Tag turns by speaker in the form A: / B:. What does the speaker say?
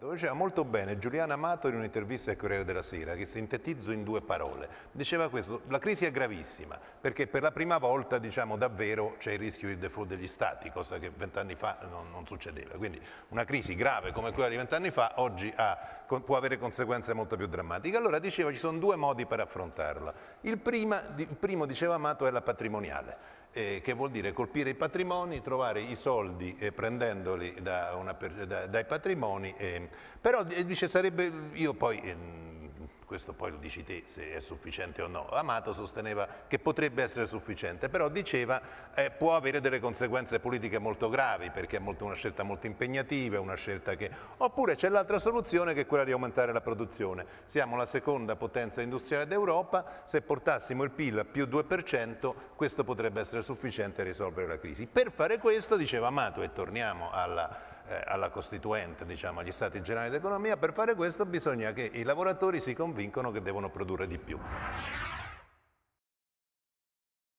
A: dove diceva molto bene Giuliana Amato in un'intervista al Corriere della Sera, che sintetizzo in due parole, diceva questo, la crisi è gravissima, perché per la prima volta diciamo davvero c'è il rischio di default degli stati, cosa che vent'anni fa non, non, succedeva, quindi una crisi grave come quella di vent'anni fa oggi ha, può avere conseguenze molto più drammatiche. Allora diceva ci sono due modi per affrontarla, il, prima, il primo diceva Amato è la patrimoniale, eh, che vuol dire colpire i patrimoni, trovare i soldi eh, prendendoli da una, da, dai patrimoni. Eh. Però eh, dice, sarebbe, io poi eh, questo poi lo dici te se è sufficiente o no, Amato sosteneva che potrebbe essere sufficiente, però diceva eh, può avere delle conseguenze politiche molto gravi perché è molto, una scelta molto impegnativa, una scelta che... Oppure c'è l'altra soluzione che è quella di aumentare la produzione, siamo la seconda potenza industriale d'Europa, se portassimo il PIL a più 2% questo potrebbe essere sufficiente a risolvere la crisi. Per fare questo, diceva Amato, e torniamo alla eh, alla Costituente, diciamo, agli Stati Generali d'Economia, per fare questo bisogna che i lavoratori si convincono che devono produrre di più.